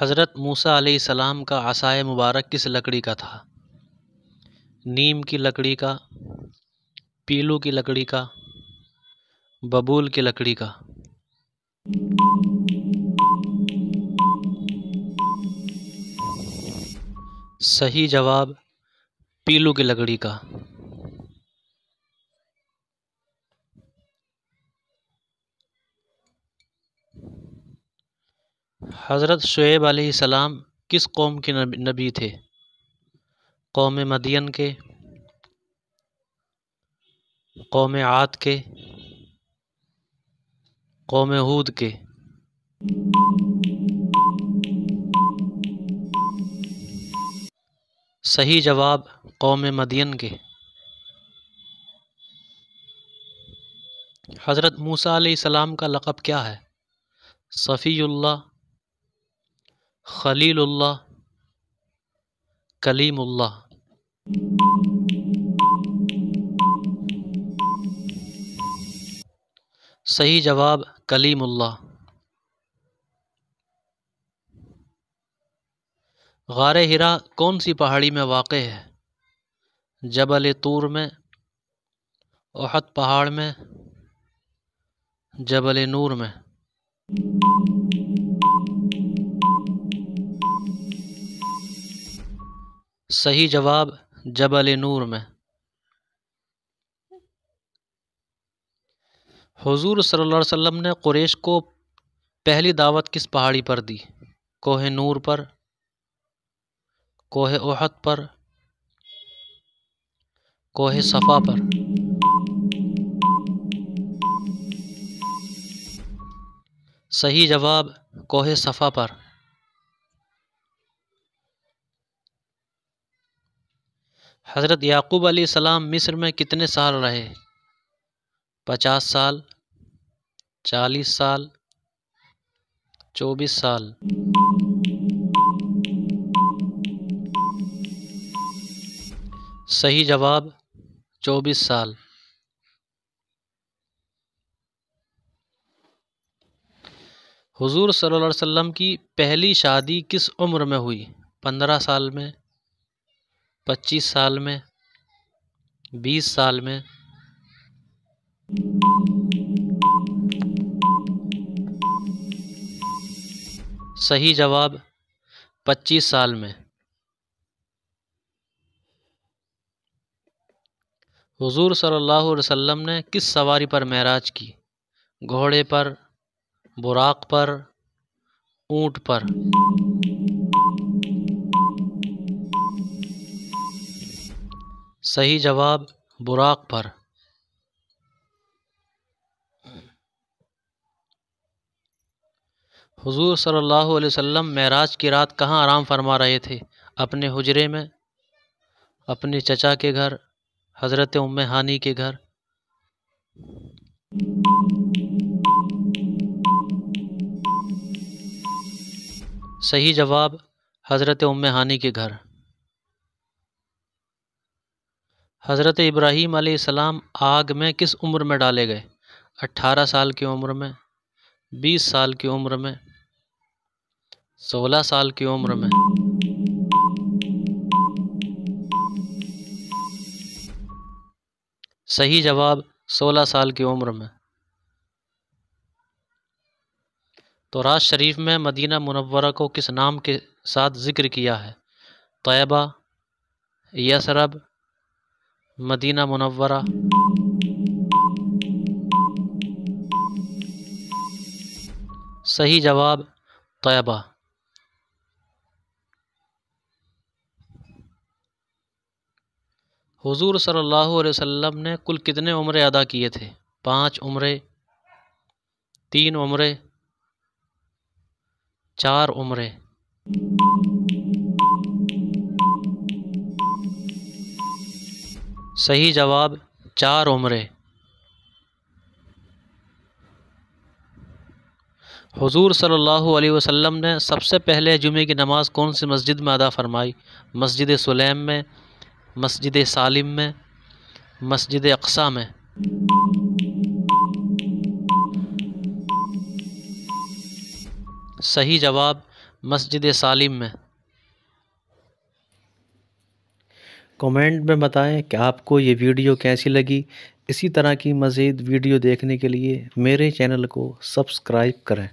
हज़रत मूसा सलाम का आसाय मुबारक किस लकड़ी का था नीम की लकड़ी का पीलू की लकड़ी का बबूल की लकड़ी का सही जवाब पीलू की लकड़ी का हज़रत शुएब सलाम किस कौम के नबी थे कौम मदीन के कौम आत के कौम हूद के सही जवाब कौम मदीन के हज़रत मूसा सलाम का लक़ब क्या है सफ़ील्ला खलीलुल्लाह कलीमुल्लाह सही जवाब कलीमुल्लाह गार हिरा कौन सी पहाड़ी में वाक़ है जबल तूर में ओहद पहाड़ में जबल नूर में सही जवाब जबल नूर में हुजूर सल्लल्लाहु अलैहि वसल्लम ने कुरैश को पहली दावत किस पहाड़ी पर दी कोह नूर पर कोह ओहद पर कोह सफ़ा पर सही जवाब कोह सफ़ा पर हज़रत याकूब सलाम मिस्र में कितने साल रहे पचास साल चालीस साल चौबीस साल सही जवाब चौबीस साल हुजूर सल्लल्लाहु अलैहि वसल्लम की पहली शादी किस उम्र में हुई पंद्रह साल में पच्चीस साल में बीस साल में सही जवाब पच्चीस साल में हुजूर सल्लल्लाहु अलैहि वसल्लम ने किस सवारी पर महराज की घोड़े पर बुराक पर ऊंट पर सही जवाब बुराक पर हुजूर सल्लल्लाहु अलैहि वसल्लम महराज की रात कहाँ आराम फरमा रहे थे अपने हुजरे में अपने चचा के घर हज़रत उम्मे हानी के घर सही जवाब हज़रत उम्मे हानी के घर हज़रत इब्राहीम आलाम आग में किस उम्र में डाले गए अट्ठारह साल की उम्र में बीस साल की उम्र में सोलह साल की उम्र में सही जवाब सोलह साल की उम्र में तो राज शरीफ में मदीना मुनव्वरा को किस नाम के साथ ज़िक्र किया है तयबा यसरब मदीना मुनवरा सही जवाब तयबा हुजूर सल्लल्लाहु अलैहि वसल्लम ने कुल कितने उम्र अदा किए थे पांच उम्र तीन उम्र चार उम्र सही जवाब चार उम्र हुजूर सल्लल्लाहु अलैहि वसल्लम ने सबसे पहले जुमे की नमाज़ कौन सी मस्जिद में अदा फरमाई मस्जिद सुलेम में मस्जिद सालिम में मस्जिद अक्सा में सही जवाब मस्जिद सालिम में कमेंट में बताएं कि आपको ये वीडियो कैसी लगी इसी तरह की मज़ीद वीडियो देखने के लिए मेरे चैनल को सब्सक्राइब करें